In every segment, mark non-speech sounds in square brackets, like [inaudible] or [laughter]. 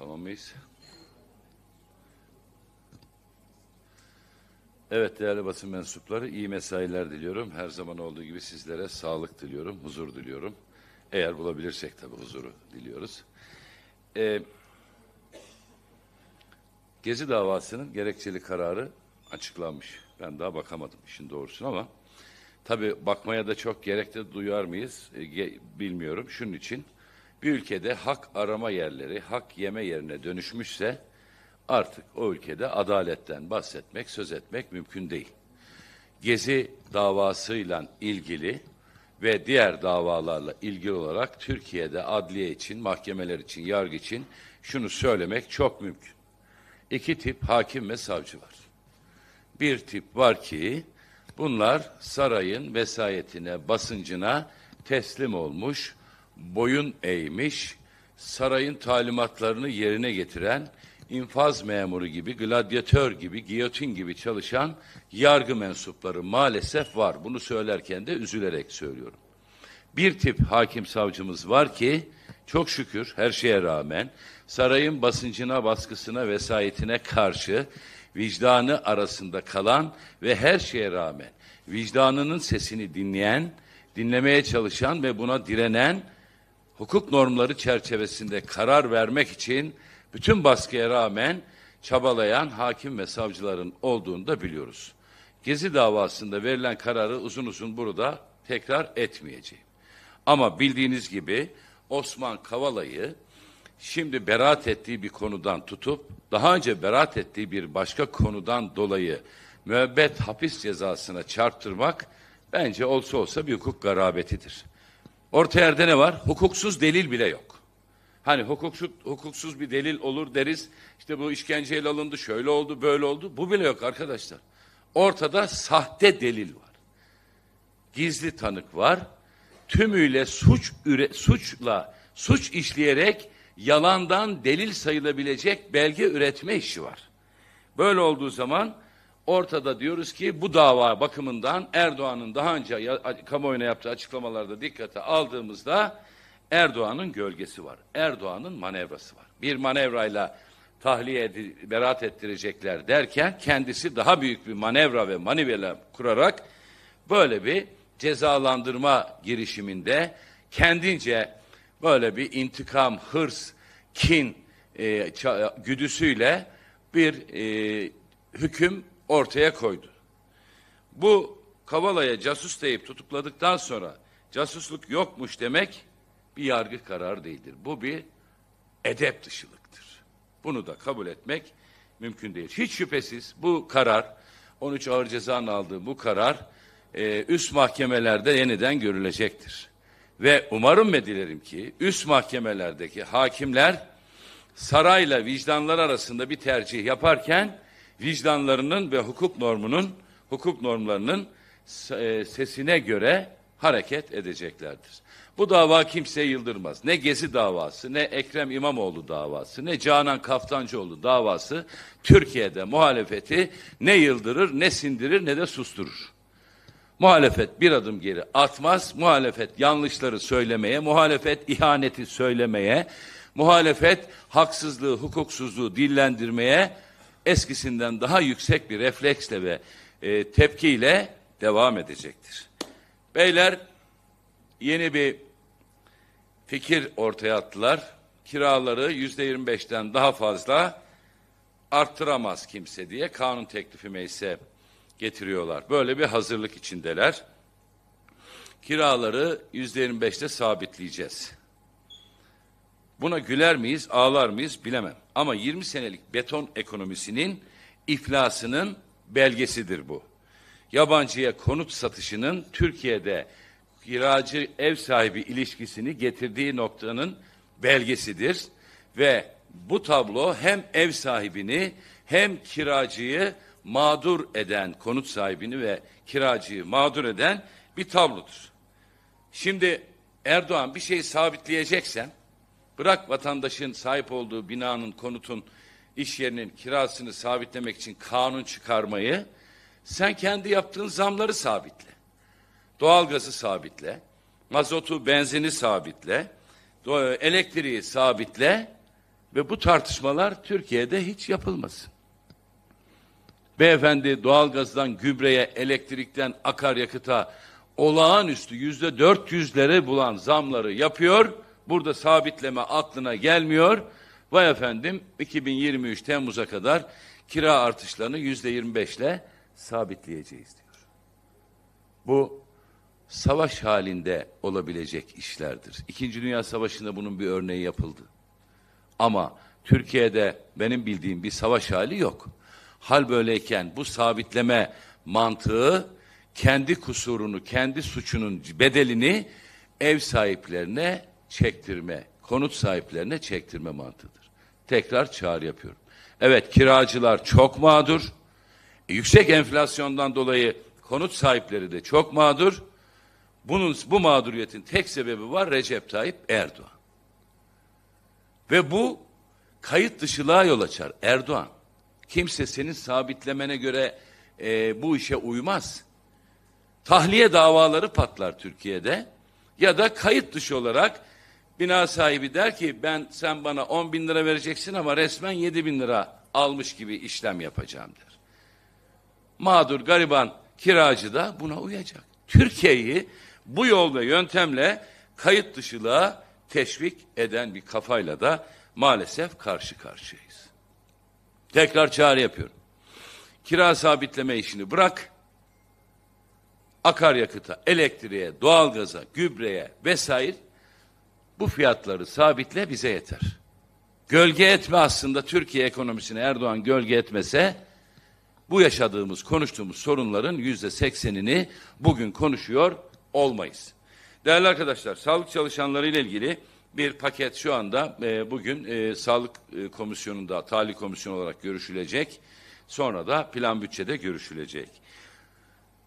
Tamam mıyız? Evet değerli basın mensupları iyi mesailer diliyorum. Her zaman olduğu gibi sizlere sağlık diliyorum, huzur diliyorum. Eğer bulabilirsek tabi huzuru diliyoruz. Ee, Gezi davasının gerekçeli kararı açıklanmış. Ben daha bakamadım işin doğrusunu ama tabi bakmaya da çok gerekte duyar mıyız e, bilmiyorum. Şunun için bir ülkede hak arama yerleri hak yeme yerine dönüşmüşse artık o ülkede adaletten bahsetmek, söz etmek mümkün değil. Gezi davasıyla ilgili ve diğer davalarla ilgili olarak Türkiye'de adliye için, mahkemeler için, yargı için şunu söylemek çok mümkün. İki tip hakim ve savcı var. Bir tip var ki bunlar sarayın vesayetine, basıncına teslim olmuş, boyun eğmiş, sarayın talimatlarını yerine getiren, infaz memuru gibi, gladyatör gibi, giyotin gibi çalışan yargı mensupları maalesef var. Bunu söylerken de üzülerek söylüyorum. Bir tip hakim savcımız var ki çok şükür her şeye rağmen sarayın basıncına, baskısına, vesayetine karşı vicdanı arasında kalan ve her şeye rağmen vicdanının sesini dinleyen, dinlemeye çalışan ve buna direnen hukuk normları çerçevesinde karar vermek için bütün baskıya rağmen çabalayan hakim ve savcıların olduğunu da biliyoruz. Gezi davasında verilen kararı uzun uzun burada tekrar etmeyeceğim. Ama bildiğiniz gibi Osman Kavala'yı şimdi beraat ettiği bir konudan tutup daha önce beraat ettiği bir başka konudan dolayı müebbet hapis cezasına çarptırmak bence olsa olsa bir hukuk garabetidir. Orta yerde ne var? Hukuksuz delil bile yok. Hani hukuksuz, hukuksuz bir delil olur deriz. İşte bu işkenceyle alındı, şöyle oldu, böyle oldu. Bu bile yok arkadaşlar. Ortada sahte delil var. Gizli tanık var. Tümüyle suç üre, suçla suç işleyerek yalandan delil sayılabilecek belge üretme işi var. Böyle olduğu zaman Ortada diyoruz ki bu dava bakımından Erdoğan'ın daha önce kamuoyuna yaptığı açıklamalarda dikkate aldığımızda Erdoğan'ın gölgesi var. Erdoğan'ın manevrası var. Bir manevrayla tahliye edil, beraat ettirecekler derken kendisi daha büyük bir manevra ve manivela kurarak böyle bir cezalandırma girişiminde kendince böyle bir intikam, hırs, kin e, güdüsüyle bir e, hüküm ortaya koydu. Bu Kavala'ya casus deyip tutukladıktan sonra casusluk yokmuş demek bir yargı kararı değildir. Bu bir edep dışılıktır. Bunu da kabul etmek mümkün değil. Hiç şüphesiz bu karar, 13 ağır cezanın aldığı bu karar e, üst mahkemelerde yeniden görülecektir. Ve umarım ve dilerim ki üst mahkemelerdeki hakimler sarayla vicdanlar arasında bir tercih yaparken vicdanlarının ve hukuk normunun, hukuk normlarının e, sesine göre hareket edeceklerdir. Bu dava kimseye yıldırmaz. Ne Gezi davası, ne Ekrem İmamoğlu davası, ne Canan Kaftancıoğlu davası Türkiye'de muhalefeti ne yıldırır, ne sindirir, ne de susturur. Muhalefet bir adım geri atmaz. Muhalefet yanlışları söylemeye, muhalefet ihaneti söylemeye, muhalefet haksızlığı, hukuksuzluğu dillendirmeye eskisinden daha yüksek bir refleksle ve e, tepkiyle devam edecektir. Beyler yeni bir fikir ortaya attılar. Kiraları yüzde yirmi beşten daha fazla arttıramaz kimse diye kanun teklifi meclise getiriyorlar. Böyle bir hazırlık içindeler. Kiraları yüzde yirmi beşte sabitleyeceğiz. Buna güler miyiz, ağlar mıyız bilemem. Ama 20 senelik beton ekonomisinin iflasının belgesidir bu. Yabancıya konut satışının Türkiye'de kiracı ev sahibi ilişkisini getirdiği noktanın belgesidir ve bu tablo hem ev sahibini hem kiracıyı mağdur eden konut sahibini ve kiracıyı mağdur eden bir tablodur. Şimdi Erdoğan bir şey sabitleyeceksen Bırak vatandaşın sahip olduğu binanın, konutun, iş yerinin kirasını sabitlemek için kanun çıkarmayı, sen kendi yaptığın zamları sabitle. Doğalgazı sabitle, mazotu, benzini sabitle, elektriği sabitle ve bu tartışmalar Türkiye'de hiç yapılmasın. Beyefendi doğalgazdan gübreye, elektrikten akaryakıta olağanüstü yüzde dört yüzlere bulan zamları yapıyor Burada sabitleme aklına gelmiyor. Vay efendim 2023 Temmuz'a kadar kira artışlarını yüzde 25'le sabitleyeceğiz diyor. Bu savaş halinde olabilecek işlerdir. İkinci Dünya Savaşı'nda bunun bir örneği yapıldı. Ama Türkiye'de benim bildiğim bir savaş hali yok. Hal böyleyken bu sabitleme mantığı kendi kusurunu, kendi suçunun bedelini ev sahiplerine çektirme, konut sahiplerine çektirme mantığıdır. Tekrar çağrı yapıyorum. Evet kiracılar çok mağdur. E, yüksek enflasyondan dolayı konut sahipleri de çok mağdur. Bunun bu mağduriyetin tek sebebi var Recep Tayyip Erdoğan. Ve bu kayıt dışılığa yol açar Erdoğan. Kimse senin sabitlemene göre e, bu işe uymaz. Tahliye davaları patlar Türkiye'de ya da kayıt dışı olarak Bina sahibi der ki ben sen bana 10 bin lira vereceksin ama resmen 7 bin lira almış gibi işlem yapacağım der. Mağdur gariban kiracı da buna uyacak. Türkiye'yi bu yolda yöntemle kayıt dışılığa teşvik eden bir kafayla da maalesef karşı karşıyayız. Tekrar çağrı yapıyorum. Kira sabitleme işini bırak. Akaryakıta, elektriğe, doğalgaza, gübreye vesaire bu fiyatları sabitle bize yeter. Gölge etme aslında Türkiye ekonomisine Erdoğan gölge etmese bu yaşadığımız, konuştuğumuz sorunların yüzde seksenini bugün konuşuyor olmayız. Değerli arkadaşlar, sağlık çalışanları ile ilgili bir paket şu anda e, bugün e, Sağlık e, Komisyonu'nda, Tali Komisyonu olarak görüşülecek. Sonra da plan bütçede görüşülecek.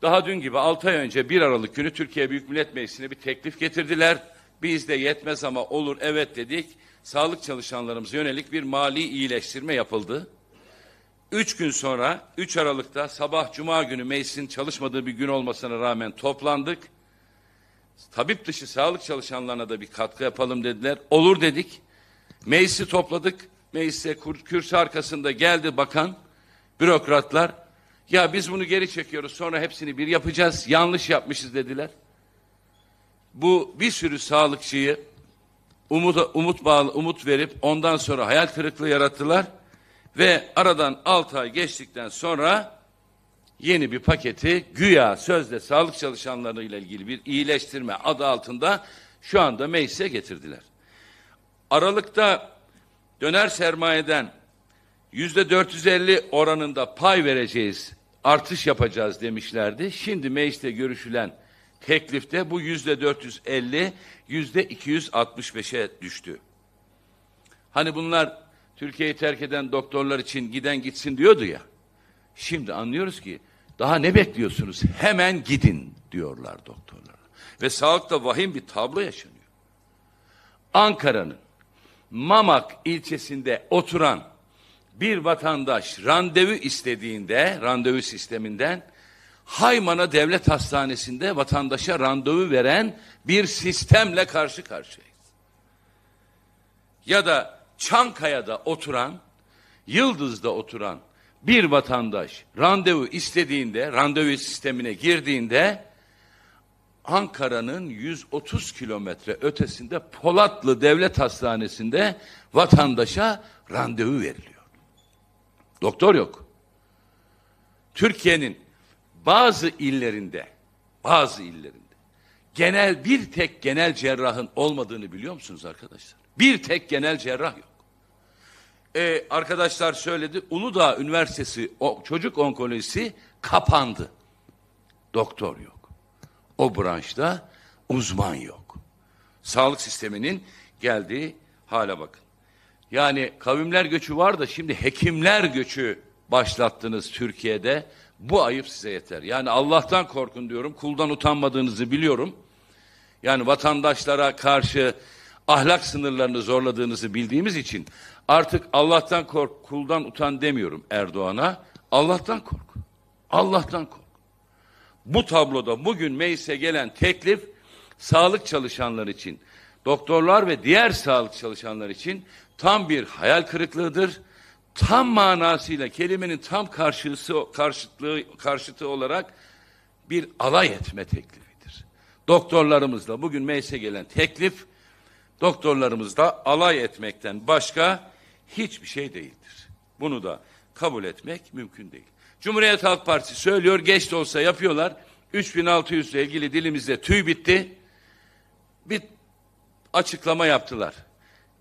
Daha dün gibi 6 ay önce 1 Aralık günü Türkiye Büyük Millet Meclisi'ne bir teklif getirdiler. Bizde yetmez ama olur evet dedik. Sağlık çalışanlarımıza yönelik bir mali iyileştirme yapıldı. Üç gün sonra 3 Aralık'ta sabah Cuma günü meclisin çalışmadığı bir gün olmasına rağmen toplandık. Tabip dışı sağlık çalışanlarına da bir katkı yapalım dediler. Olur dedik. Meclisi topladık. Meclise kürsü arkasında geldi bakan, bürokratlar. Ya biz bunu geri çekiyoruz sonra hepsini bir yapacağız yanlış yapmışız dediler bu bir sürü sağlıkçıyı umut, umut bağlı umut verip ondan sonra hayal kırıklığı yarattılar ve aradan 6 ay geçtikten sonra yeni bir paketi güya sözde sağlık çalışanlarıyla ilgili bir iyileştirme adı altında şu anda meclise getirdiler. Aralıkta döner sermayeden yüzde 450 oranında pay vereceğiz, artış yapacağız demişlerdi. Şimdi mecliste görüşülen teklifte bu yüzde 450, yüzde 265'e düştü. Hani bunlar Türkiye'yi terk eden doktorlar için giden gitsin diyordu ya. Şimdi anlıyoruz ki daha ne bekliyorsunuz? Hemen gidin diyorlar doktorlar. Ve sağlıkta vahim bir tablo yaşanıyor. Ankara'nın Mamak ilçesinde oturan bir vatandaş randevu istediğinde, randevu sisteminden Haymana Devlet Hastanesi'nde vatandaşa randevu veren bir sistemle karşı karşıyayız. Ya da Çankaya'da oturan, Yıldız'da oturan bir vatandaş randevu istediğinde, randevu sistemine girdiğinde Ankara'nın 130 kilometre ötesinde Polatlı Devlet Hastanesi'nde vatandaşa randevu veriliyor. Doktor yok. Türkiye'nin bazı illerinde, bazı illerinde genel bir tek genel cerrahın olmadığını biliyor musunuz arkadaşlar? Bir tek genel cerrah yok. Ee, arkadaşlar söyledi, Uludağ Üniversitesi o, çocuk onkolojisi kapandı. Doktor yok. O branşta uzman yok. Sağlık sisteminin geldiği hale bakın. Yani kavimler göçü var da şimdi hekimler göçü başlattınız Türkiye'de. Bu ayıp size yeter. Yani Allah'tan korkun diyorum. Kuldan utanmadığınızı biliyorum. Yani vatandaşlara karşı ahlak sınırlarını zorladığınızı bildiğimiz için artık Allah'tan kork, kuldan utan demiyorum Erdoğan'a. Allah'tan kork. Allah'tan kork. Bu tabloda bugün meclise gelen teklif sağlık çalışanları için, doktorlar ve diğer sağlık çalışanları için tam bir hayal kırıklığıdır tam manasıyla kelimenin tam karşısı, karşıtlığı, karşıtı olarak bir alay etme teklifidir. Doktorlarımızla bugün meclise gelen teklif doktorlarımızla alay etmekten başka hiçbir şey değildir. Bunu da kabul etmek mümkün değil. Cumhuriyet Halk Partisi söylüyor geç de olsa yapıyorlar. 3600 ile ilgili dilimizde tüy bitti. Bir açıklama yaptılar.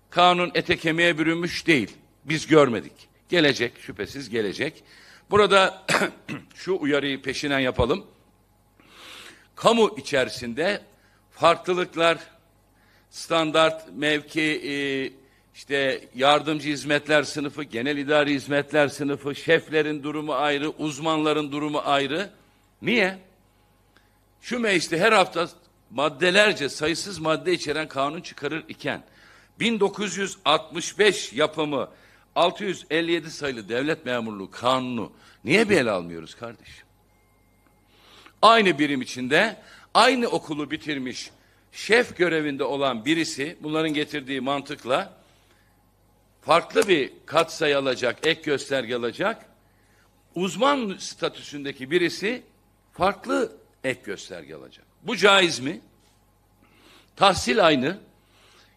Kanun ete kemiğe bürünmüş değil biz görmedik. Gelecek, şüphesiz gelecek. Burada [clears throat] şu uyarıyı peşinen yapalım. Kamu içerisinde farklılıklar, standart mevki, e, işte yardımcı hizmetler sınıfı, genel idari hizmetler sınıfı, şeflerin durumu ayrı, uzmanların durumu ayrı. Niye? Şu mecliste her hafta maddelerce sayısız madde içeren kanun çıkarır iken 1965 yapımı 657 sayılı devlet memurluğu kanunu niye bir ele almıyoruz kardeşim? Aynı birim içinde aynı okulu bitirmiş şef görevinde olan birisi bunların getirdiği mantıkla farklı bir katsayı alacak, ek gösterge alacak. Uzman statüsündeki birisi farklı ek gösterge alacak. Bu caiz mi? Tahsil aynı,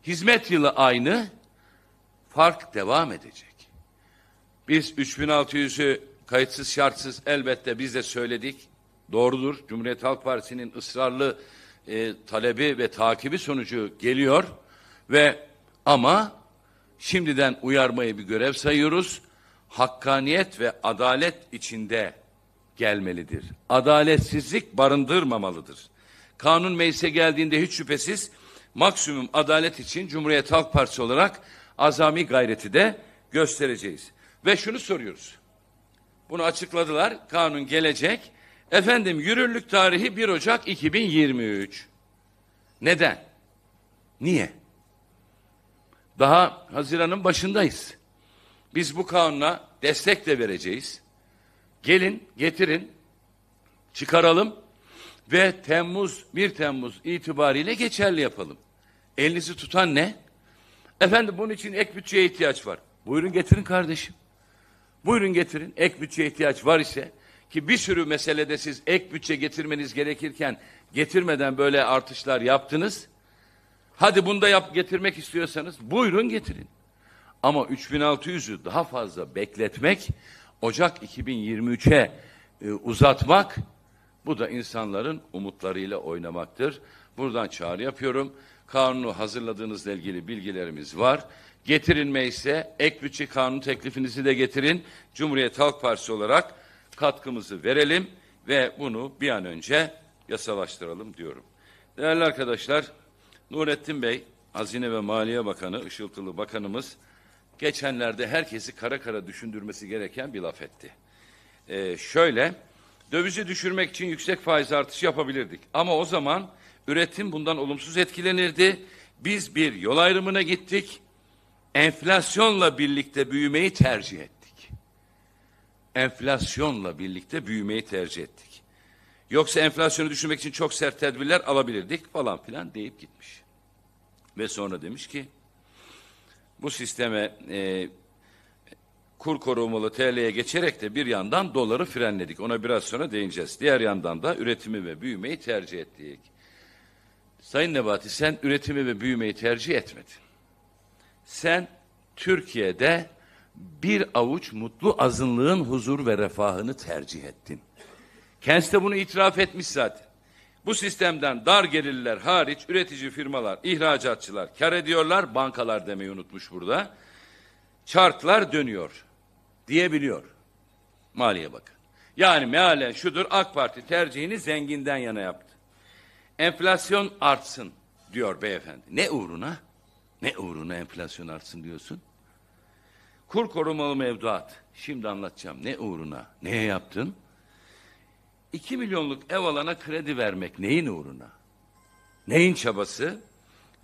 hizmet yılı aynı, fark devam edecek. Biz 3600'ü kayıtsız şartsız elbette biz de söyledik. Doğrudur. Cumhuriyet Halk Partisi'nin ısrarlı e, talebi ve takibi sonucu geliyor ve ama şimdiden uyarmayı bir görev sayıyoruz. Hakkaniyet ve adalet içinde gelmelidir. Adaletsizlik barındırmamalıdır. Kanun meclise geldiğinde hiç şüphesiz maksimum adalet için Cumhuriyet Halk Partisi olarak azami gayreti de göstereceğiz. Ve şunu soruyoruz. Bunu açıkladılar. Kanun gelecek. Efendim yürürlük tarihi 1 Ocak 2023. Neden? Niye? Daha Haziran'ın başındayız. Biz bu kanuna destek de vereceğiz. Gelin, getirin, çıkaralım ve Temmuz 1 Temmuz itibariyle geçerli yapalım. Elinizi tutan ne? Efendim bunun için ek bütçeye ihtiyaç var. Buyurun getirin kardeşim. Buyurun getirin. Ek bütçeye ihtiyaç var ise ki bir sürü meselede siz ek bütçe getirmeniz gerekirken getirmeden böyle artışlar yaptınız. Hadi bunu da yap, getirmek istiyorsanız buyurun getirin. Ama 3600'ü daha fazla bekletmek, Ocak 2023'e e, uzatmak bu da insanların umutlarıyla oynamaktır. Buradan çağrı yapıyorum kanunu hazırladığınızla ilgili bilgilerimiz var. Getirin ise ek bütçe kanun teklifinizi de getirin. Cumhuriyet Halk Partisi olarak katkımızı verelim ve bunu bir an önce yasalaştıralım diyorum. Değerli arkadaşlar, Nurettin Bey, Hazine ve Maliye Bakanı, Işıltılı Bakanımız geçenlerde herkesi kara kara düşündürmesi gereken bir laf etti. Ee, şöyle, dövizi düşürmek için yüksek faiz artışı yapabilirdik. Ama o zaman Üretim bundan olumsuz etkilenirdi. Biz bir yol ayrımına gittik. Enflasyonla birlikte büyümeyi tercih ettik. Enflasyonla birlikte büyümeyi tercih ettik. Yoksa enflasyonu düşürmek için çok sert tedbirler alabilirdik falan filan deyip gitmiş. Ve sonra demiş ki bu sisteme e, kur korumalı TL'ye geçerek de bir yandan doları frenledik. Ona biraz sonra değineceğiz. Diğer yandan da üretimi ve büyümeyi tercih ettik. Sayın Nebati sen üretimi ve büyümeyi tercih etmedin. Sen Türkiye'de bir avuç mutlu azınlığın huzur ve refahını tercih ettin. Kent de bunu itiraf etmiş zaten. Bu sistemden dar gelirliler hariç üretici firmalar, ihracatçılar kar ediyorlar, bankalar demeyi unutmuş burada. Çarklar dönüyor diyebiliyor Maliye Bakanı. Yani mealen şudur AK Parti tercihini zenginden yana yaptı. Enflasyon artsın diyor beyefendi. Ne uğruna? Ne uğruna enflasyon artsın diyorsun? Kur korumalı mevduat. Şimdi anlatacağım. Ne uğruna? Neye yaptın? 2 milyonluk ev alana kredi vermek neyin uğruna? Neyin çabası?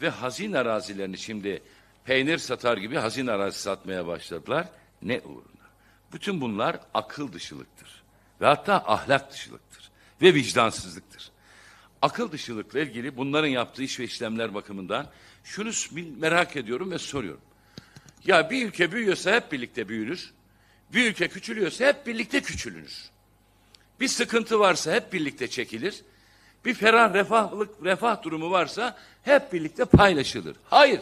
Ve hazin arazilerini şimdi peynir satar gibi hazin arazi satmaya başladılar. Ne uğruna? Bütün bunlar akıl dışılıktır. Ve hatta ahlak dışılıktır. Ve vicdansızlıktır akıl dışılıkla ilgili bunların yaptığı iş ve işlemler bakımından şunu merak ediyorum ve soruyorum. Ya bir ülke büyüyorsa hep birlikte büyünür. Bir ülke küçülüyorsa hep birlikte küçülünür. Bir sıkıntı varsa hep birlikte çekilir. Bir ferah refahlık, refah durumu varsa hep birlikte paylaşılır. Hayır.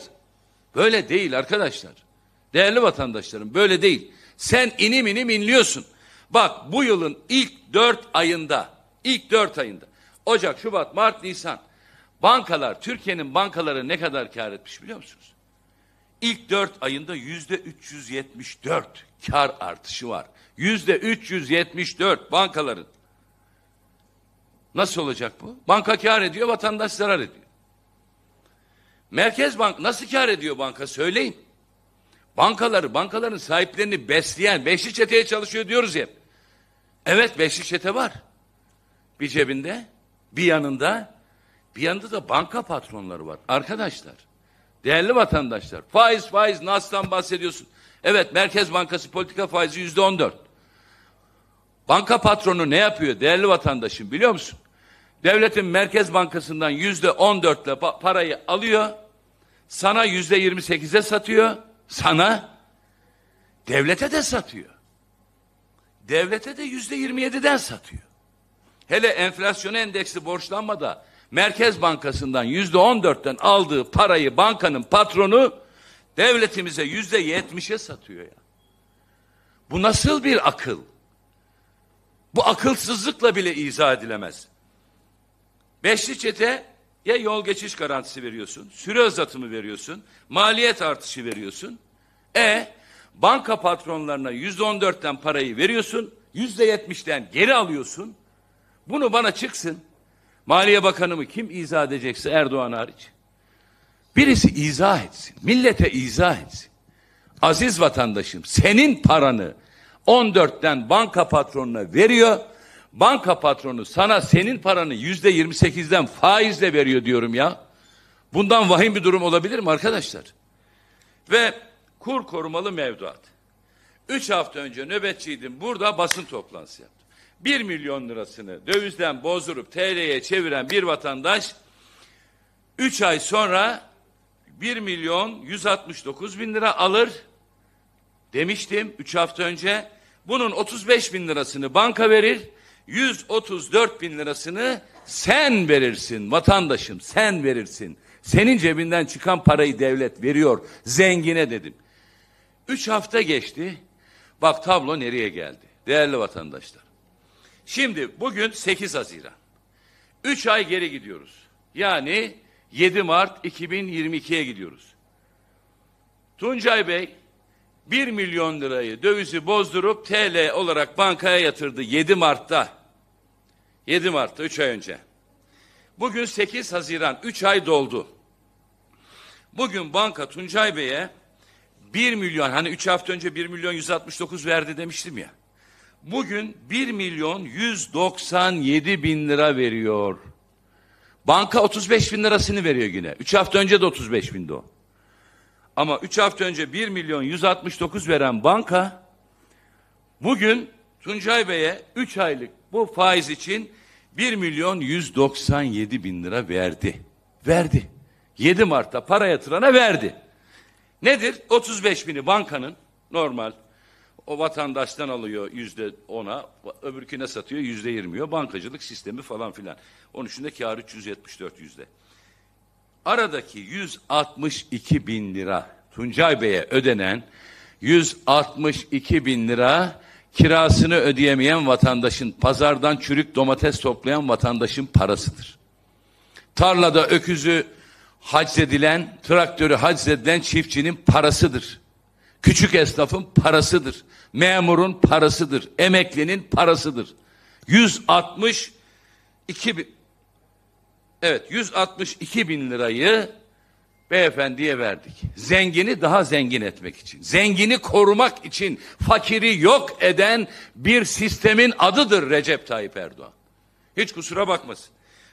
Böyle değil arkadaşlar. Değerli vatandaşlarım böyle değil. Sen inim inim inliyorsun. Bak bu yılın ilk dört ayında, ilk dört ayında Ocak, Şubat, Mart, Nisan. Bankalar, Türkiye'nin bankaları ne kadar kar etmiş biliyor musunuz? İlk dört ayında yüzde 374 kar artışı var. Yüzde 374 bankaların. Nasıl olacak bu? Banka kar ediyor, vatandaş zarar ediyor. Merkez Bank nasıl kar ediyor banka söyleyin. Bankaları, bankaların sahiplerini besleyen beşli çeteye çalışıyor diyoruz hep. Evet beşli çete var. Bir cebinde bir yanında. Bir yanında da banka patronları var. Arkadaşlar, değerli vatandaşlar, faiz faiz Nas'tan bahsediyorsun. Evet, Merkez Bankası politika faizi yüzde on dört. Banka patronu ne yapıyor değerli vatandaşım biliyor musun? Devletin Merkez Bankası'ndan yüzde on dörtle parayı alıyor, sana yüzde yirmi sekize satıyor, sana devlete de satıyor. Devlete de yüzde yirmi yediden satıyor hele enflasyon endeksli borçlanmada Merkez Bankası'ndan yüzde on dörtten aldığı parayı bankanın patronu devletimize yüzde yetmişe satıyor ya. Bu nasıl bir akıl? Bu akılsızlıkla bile izah edilemez. Beşli çete ya yol geçiş garantisi veriyorsun, süre uzatımı veriyorsun, maliyet artışı veriyorsun. E banka patronlarına yüzde on dörtten parayı veriyorsun, yüzde yetmişten geri alıyorsun. Bunu bana çıksın. Maliye Bakanımı kim izah edecekse Erdoğan hariç. Birisi izah etsin. Millete izah etsin. Aziz vatandaşım senin paranı 14'ten banka patronuna veriyor. Banka patronu sana senin paranı yüzde 28'den faizle veriyor diyorum ya. Bundan vahim bir durum olabilir mi arkadaşlar? Ve kur korumalı mevduat. Üç hafta önce nöbetçiydim. Burada basın toplantısı yaptım. 1 milyon lirasını dövizden bozdurup TL'ye çeviren bir vatandaş 3 ay sonra 1 milyon 169 bin lira alır demiştim 3 hafta önce. Bunun 35 bin lirasını banka verir, 134 bin lirasını sen verirsin vatandaşım sen verirsin. Senin cebinden çıkan parayı devlet veriyor zengine dedim. Üç hafta geçti bak tablo nereye geldi değerli vatandaşlar. Şimdi bugün 8 Haziran. 3 ay geri gidiyoruz. Yani 7 Mart 2022'ye gidiyoruz. Tuncay Bey 1 milyon lirayı dövizi bozdurup TL olarak bankaya yatırdı 7 Mart'ta. 7 Mart'ta 3 ay önce. Bugün 8 Haziran 3 ay doldu. Bugün banka Tuncay Bey'e 1 milyon hani 3 hafta önce 1 milyon 169 verdi demiştim ya bugün 1 milyon 197 bin lira veriyor. Banka 35 bin lirasını veriyor yine. 3 hafta önce de 35 bindi o. Ama 3 hafta önce 1 milyon 169 veren banka bugün Tuncay Bey'e 3 aylık bu faiz için 1 milyon 197 bin lira verdi. Verdi. 7 Mart'ta para yatırana verdi. Nedir? 35 bini bankanın normal o vatandaştan alıyor yüzde ona, öbürküne satıyor yüzde yirmiyor. Bankacılık sistemi falan filan. Onun için de kar 374 yüzde. Aradaki 162 bin lira Tuncay Bey'e ödenen 162 bin lira kirasını ödeyemeyen vatandaşın, pazardan çürük domates toplayan vatandaşın parasıdır. Tarlada öküzü haczedilen, traktörü haczedilen çiftçinin parasıdır. Küçük esnafın parasıdır. Memurun parasıdır. Emeklinin parasıdır. 160 2000 Evet 162 bin lirayı beyefendiye verdik. Zengini daha zengin etmek için. Zengini korumak için fakiri yok eden bir sistemin adıdır Recep Tayyip Erdoğan. Hiç kusura bakmasın.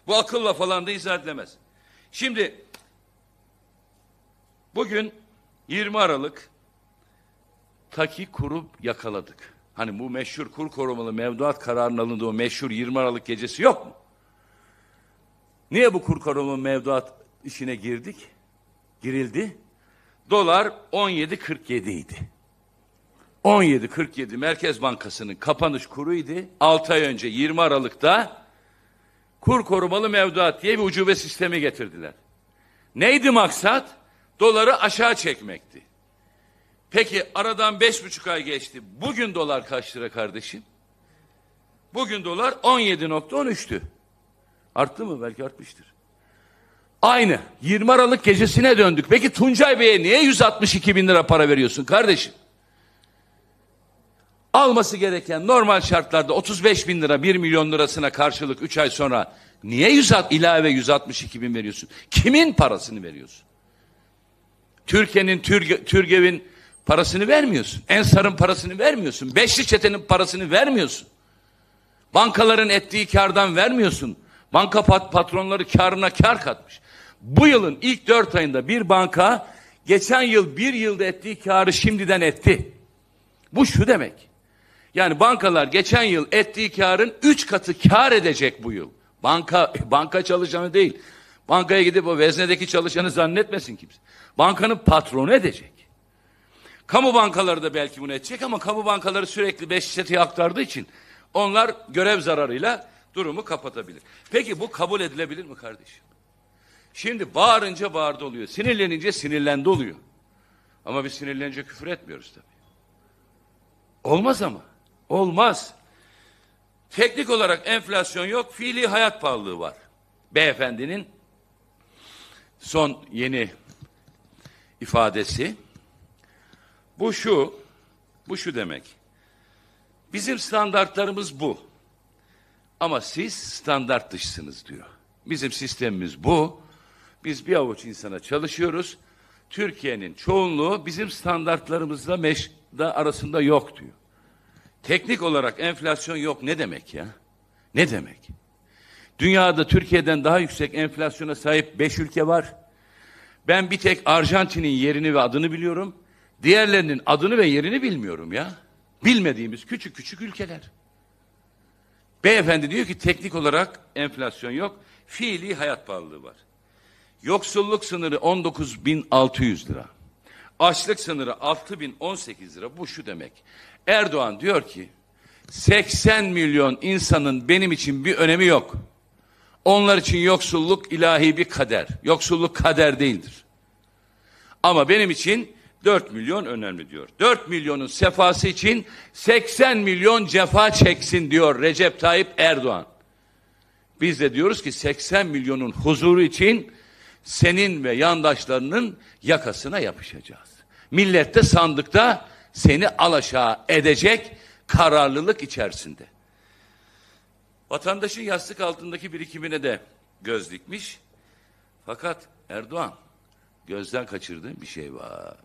Bu akılla falan da izah edilemez. Şimdi bugün 20 Aralık Ta kurup yakaladık. Hani bu meşhur kur korumalı mevduat kararının alındığı o meşhur 20 Aralık gecesi yok mu? Niye bu kur korumalı mevduat işine girdik? Girildi. Dolar 17.47 idi. 17.47 Merkez Bankası'nın kapanış kuru idi. 6 ay önce 20 Aralık'ta kur korumalı mevduat diye bir ucube sistemi getirdiler. Neydi maksat? Doları aşağı çekmekti. Peki aradan beş buçuk ay geçti. Bugün dolar kaç lira kardeşim? Bugün dolar 17.13'tü. Arttı mı? Belki artmıştır. Aynı. 20 Aralık gecesine döndük. Peki Tuncay Bey'e niye 162 bin lira para veriyorsun kardeşim? Alması gereken normal şartlarda 35 bin lira 1 milyon lirasına karşılık 3 ay sonra niye 100, ilave 162 bin veriyorsun? Kimin parasını veriyorsun? Türkiye'nin, Türge, Türgev'in parasını vermiyorsun. Ensar'ın parasını vermiyorsun. Beşli çetenin parasını vermiyorsun. Bankaların ettiği kardan vermiyorsun. Banka pat patronları karına kar katmış. Bu yılın ilk dört ayında bir banka geçen yıl bir yılda ettiği karı şimdiden etti. Bu şu demek. Yani bankalar geçen yıl ettiği karın üç katı kar edecek bu yıl. Banka banka çalışanı değil. Bankaya gidip o veznedeki çalışanı zannetmesin kimse. Bankanın patronu edecek. Kamu bankaları da belki bunu edecek ama kamu bankaları sürekli Beşiktaş'a aktardığı için onlar görev zararıyla durumu kapatabilir. Peki bu kabul edilebilir mi kardeşim? Şimdi bağırınca bağırdı oluyor. Sinirlenince sinirlendi oluyor. Ama biz sinirlenince küfür etmiyoruz tabii. Olmaz ama. Olmaz. Teknik olarak enflasyon yok, fiili hayat pahalılığı var. Beyefendinin son yeni ifadesi bu şu, bu şu demek. Bizim standartlarımız bu. Ama siz standart dışısınız diyor. Bizim sistemimiz bu. Biz bir avuç insana çalışıyoruz. Türkiye'nin çoğunluğu bizim standartlarımızla meşda arasında yok diyor. Teknik olarak enflasyon yok ne demek ya? Ne demek? Dünyada Türkiye'den daha yüksek enflasyona sahip beş ülke var. Ben bir tek Arjantin'in yerini ve adını biliyorum. Diğerlerinin adını ve yerini bilmiyorum ya. Bilmediğimiz küçük küçük ülkeler. Beyefendi diyor ki teknik olarak enflasyon yok, fiili hayat pahalılığı var. Yoksulluk sınırı 19.600 lira. Açlık sınırı 6.018 lira. Bu şu demek. Erdoğan diyor ki 80 milyon insanın benim için bir önemi yok. Onlar için yoksulluk ilahi bir kader. Yoksulluk kader değildir. Ama benim için 4 milyon önemli diyor. 4 milyonun sefası için 80 milyon cefa çeksin diyor Recep Tayyip Erdoğan. Biz de diyoruz ki 80 milyonun huzuru için senin ve yandaşlarının yakasına yapışacağız. Millette sandıkta seni alaşağı edecek kararlılık içerisinde. Vatandaşın yastık altındaki birikimine de göz dikmiş. Fakat Erdoğan gözden kaçırdığı bir şey var.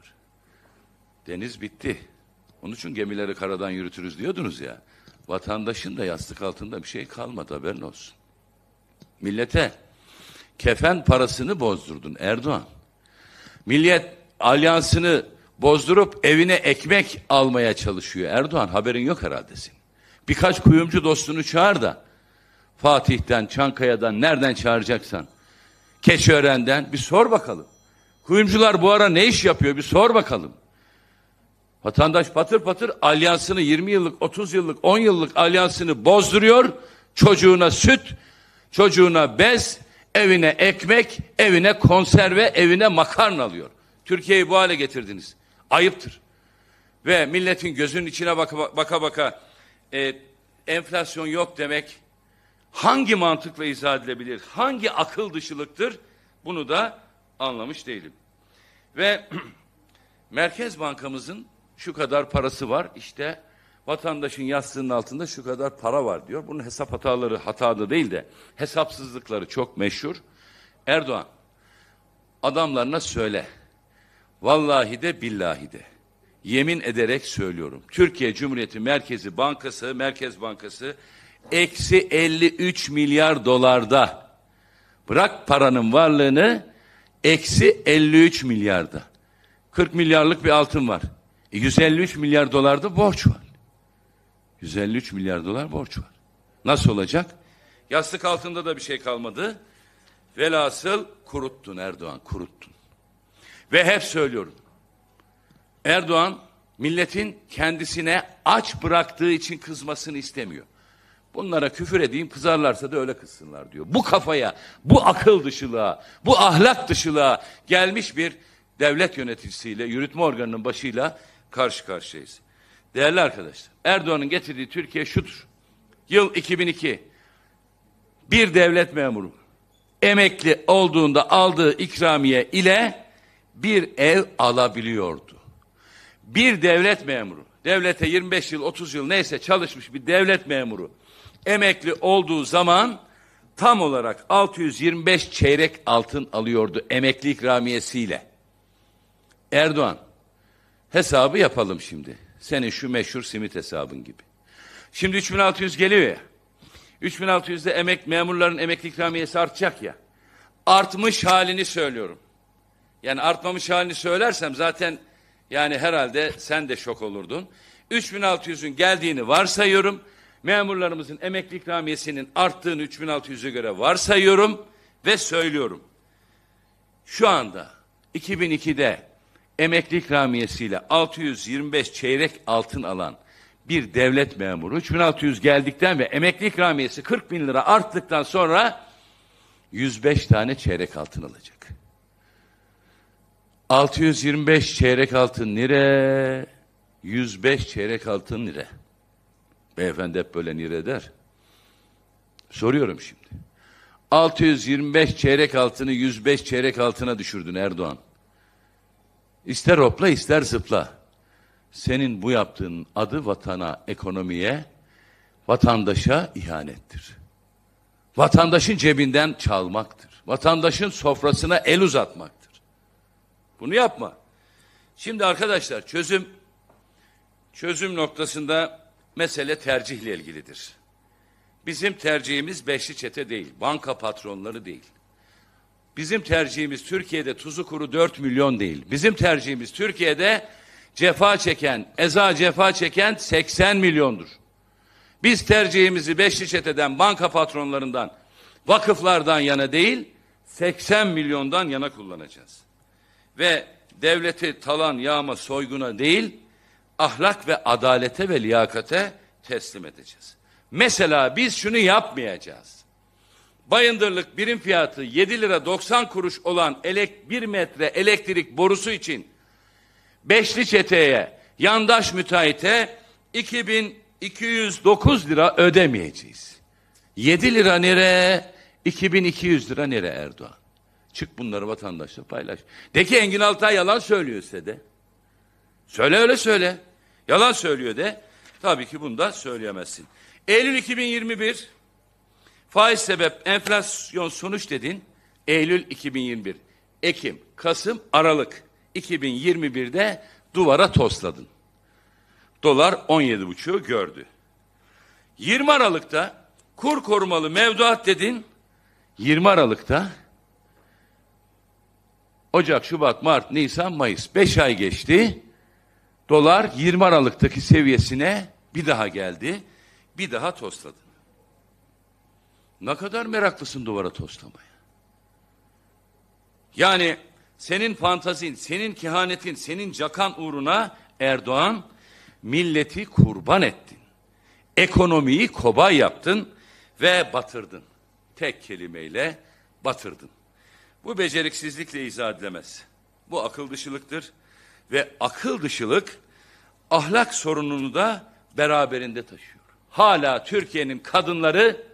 Deniz bitti. Onun için gemileri karadan yürütürüz diyordunuz ya. Vatandaşın da yastık altında bir şey kalmadı haberin olsun. Millete kefen parasını bozdurdun Erdoğan. Millet alyansını bozdurup evine ekmek almaya çalışıyor Erdoğan. Haberin yok herhalde senin. Birkaç kuyumcu dostunu çağır da Fatih'ten, Çankaya'dan nereden çağıracaksan Keçiören'den bir sor bakalım. Kuyumcular bu ara ne iş yapıyor bir sor bakalım. Vatandaş patır patır alyansını 20 yıllık, 30 yıllık, 10 yıllık alyansını bozduruyor. Çocuğuna süt, çocuğuna bez, evine ekmek, evine konserve, evine makarna alıyor. Türkiye'yi bu hale getirdiniz. Ayıptır. Ve milletin gözünün içine baka baka, baka e, enflasyon yok demek hangi mantıkla izah edilebilir? Hangi akıl dışılıktır? Bunu da anlamış değilim. Ve [clears throat] Merkez Bankamızın şu kadar parası var işte vatandaşın yastığının altında şu kadar para var diyor. Bunun hesap hataları hatalı değil de hesapsızlıkları çok meşhur. Erdoğan adamlarına söyle. Vallahi de billahi de. Yemin ederek söylüyorum. Türkiye Cumhuriyeti Merkezi Bankası, Merkez Bankası eksi 53 milyar dolarda. Bırak paranın varlığını eksi 53 milyarda. 40 milyarlık bir altın var. E 153 milyar dolarda borç var. 153 milyar dolar borç var. Nasıl olacak? Yastık altında da bir şey kalmadı. Velhasıl kuruttun Erdoğan, kuruttun. Ve hep söylüyorum. Erdoğan milletin kendisine aç bıraktığı için kızmasını istemiyor. Bunlara küfür edeyim kızarlarsa da öyle kızsınlar diyor. Bu kafaya, bu akıl dışılığa, bu ahlak dışılığa gelmiş bir devlet yöneticisiyle, yürütme organının başıyla karşı karşıyayız. Değerli arkadaşlar, Erdoğan'ın getirdiği Türkiye şudur. Yıl 2002. Bir devlet memuru emekli olduğunda aldığı ikramiye ile bir ev alabiliyordu. Bir devlet memuru, devlete 25 yıl, 30 yıl neyse çalışmış bir devlet memuru emekli olduğu zaman tam olarak 625 çeyrek altın alıyordu emekli ikramiyesiyle. Erdoğan Hesabı yapalım şimdi. Senin şu meşhur simit hesabın gibi. Şimdi 3600 geliyor ya. 3600'de emek memurların emekli ikramiyesi artacak ya. Artmış halini söylüyorum. Yani artmamış halini söylersem zaten yani herhalde sen de şok olurdun. 3600'ün geldiğini varsayıyorum. Memurlarımızın emekli ikramiyesinin arttığını 3600'e göre varsayıyorum ve söylüyorum. Şu anda 2002'de emekli ikramiyesiyle 625 çeyrek altın alan bir devlet memuru 3600 geldikten ve emekli ikramiyesi 40 bin lira arttıktan sonra 105 tane çeyrek altın alacak. 625 çeyrek altın nire, 105 çeyrek altın nire. Beyefendi hep böyle nire der. Soruyorum şimdi. 625 çeyrek altını 105 çeyrek altına düşürdün Erdoğan. İster hopla ister zıpla. Senin bu yaptığın adı vatana, ekonomiye, vatandaşa ihanettir. Vatandaşın cebinden çalmaktır. Vatandaşın sofrasına el uzatmaktır. Bunu yapma. Şimdi arkadaşlar çözüm çözüm noktasında mesele tercihle ilgilidir. Bizim tercihimiz beşli çete değil, banka patronları değil. Bizim tercihimiz Türkiye'de tuzu kuru 4 milyon değil. Bizim tercihimiz Türkiye'de cefa çeken, eza cefa çeken 80 milyondur. Biz tercihimizi beşli çeteden, banka patronlarından, vakıflardan yana değil, 80 milyondan yana kullanacağız. Ve devleti talan, yağma, soyguna değil, ahlak ve adalete ve liyakate teslim edeceğiz. Mesela biz şunu yapmayacağız. Bayındırlık birim fiyatı 7 lira 90 kuruş olan elek 1 metre elektrik borusu için Beşli Çete'ye yandaş müteahhite 2209 lira ödemeyeceğiz. 7 lira nere? 2200 lira nere? Erdoğan? Çık bunları vatandaşla paylaş. De ki Engin Altay yalan söylüyor de. Söyle öyle söyle. Yalan söylüyor de. Tabii ki bunu da söyleyemezsin. Eylül 2021 Faiz sebep, enflasyon sonuç dedin. Eylül 2021, Ekim, Kasım, Aralık 2021'de duvara tosladın. Dolar 17,5'u gördü. 20 Aralık'ta kur korumalı mevduat dedin. 20 Aralık'ta Ocak, Şubat, Mart, Nisan, Mayıs 5 ay geçti. Dolar 20 Aralık'taki seviyesine bir daha geldi. Bir daha tosladı. Ne kadar meraklısın duvara toslamaya. Yani senin fantazin, senin kehanetin, senin cakan uğruna Erdoğan milleti kurban ettin. Ekonomiyi koba yaptın ve batırdın. Tek kelimeyle batırdın. Bu beceriksizlikle izah edilemez. Bu akıl dışılıktır ve akıl dışılık ahlak sorununu da beraberinde taşıyor. Hala Türkiye'nin kadınları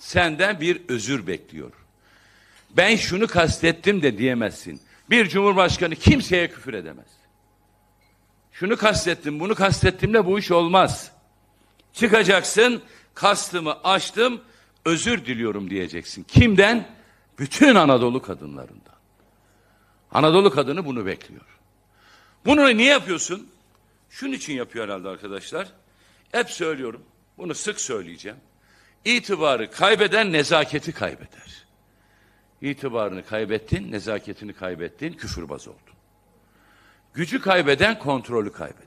senden bir özür bekliyor. Ben şunu kastettim de diyemezsin. Bir cumhurbaşkanı kimseye küfür edemez. Şunu kastettim, bunu kastettimle bu iş olmaz. Çıkacaksın, kastımı açtım, özür diliyorum diyeceksin. Kimden? Bütün Anadolu kadınlarından. Anadolu kadını bunu bekliyor. Bunu niye yapıyorsun? Şunun için yapıyor herhalde arkadaşlar. Hep söylüyorum. Bunu sık söyleyeceğim. İtibarı kaybeden nezaketi kaybeder. İtibarını kaybettin, nezaketini kaybettin, küfürbaz oldun. Gücü kaybeden kontrolü kaybeder.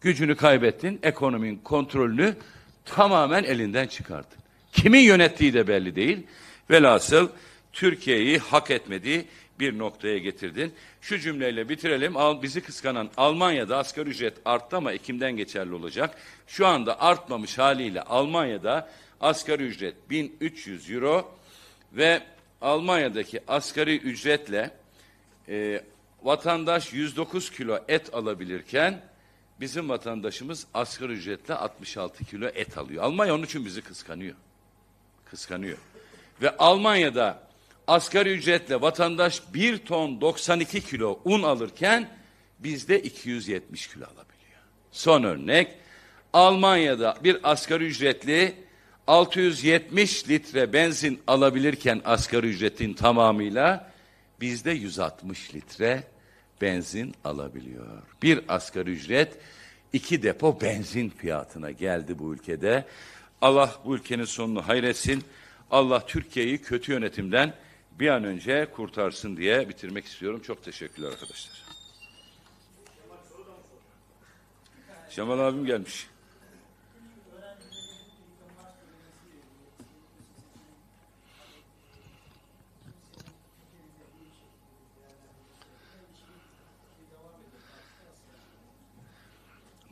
Gücünü kaybettin, ekonominin kontrolünü tamamen elinden çıkardın. Kimin yönettiği de belli değil. Velhasıl Türkiye'yi hak etmediği bir noktaya getirdin. Şu cümleyle bitirelim. Al, bizi kıskanan Almanya'da asgari ücret arttı ama Ekim'den geçerli olacak. Şu anda artmamış haliyle Almanya'da asgari ücret 1300 euro ve Almanya'daki asgari ücretle e, vatandaş 109 kilo et alabilirken bizim vatandaşımız asgari ücretle 66 kilo et alıyor. Almanya onun için bizi kıskanıyor. Kıskanıyor. Ve Almanya'da asgari ücretle vatandaş 1 ton 92 kilo un alırken bizde 270 kilo alabiliyor. Son örnek Almanya'da bir asgari ücretli 670 litre benzin alabilirken asgari ücretin tamamıyla bizde 160 litre benzin alabiliyor. Bir asgari ücret iki depo benzin fiyatına geldi bu ülkede. Allah bu ülkenin sonunu hayretsin. Allah Türkiye'yi kötü yönetimden bir an önce kurtarsın diye bitirmek istiyorum. Çok teşekkürler arkadaşlar. Şemal abim gelmiş.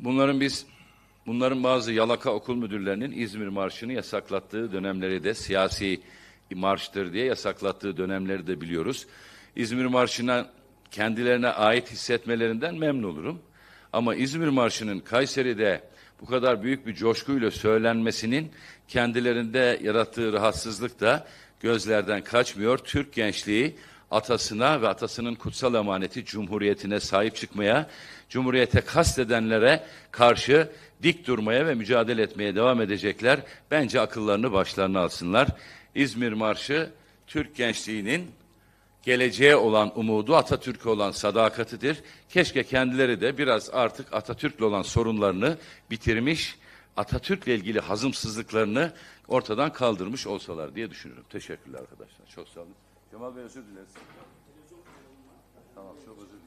Bunların biz bunların bazı yalaka okul müdürlerinin İzmir marşını yasaklattığı dönemleri de siyasi marştır diye yasaklattığı dönemleri de biliyoruz. İzmir marşına kendilerine ait hissetmelerinden memnun olurum. Ama İzmir marşının Kayseri'de bu kadar büyük bir coşkuyla söylenmesinin kendilerinde yarattığı rahatsızlık da gözlerden kaçmıyor. Türk gençliği atasına ve atasının kutsal emaneti cumhuriyetine sahip çıkmaya, cumhuriyete kastedenlere karşı dik durmaya ve mücadele etmeye devam edecekler. Bence akıllarını başlarına alsınlar. İzmir Marşı Türk gençliğinin geleceğe olan umudu Atatürk'e olan sadakatidir. Keşke kendileri de biraz artık Atatürk'le olan sorunlarını bitirmiş, Atatürk'le ilgili hazımsızlıklarını ortadan kaldırmış olsalar diye düşünüyorum. Teşekkürler arkadaşlar. Çok sağ olun. Kemal Bey özür dileriz. Tamam çok özür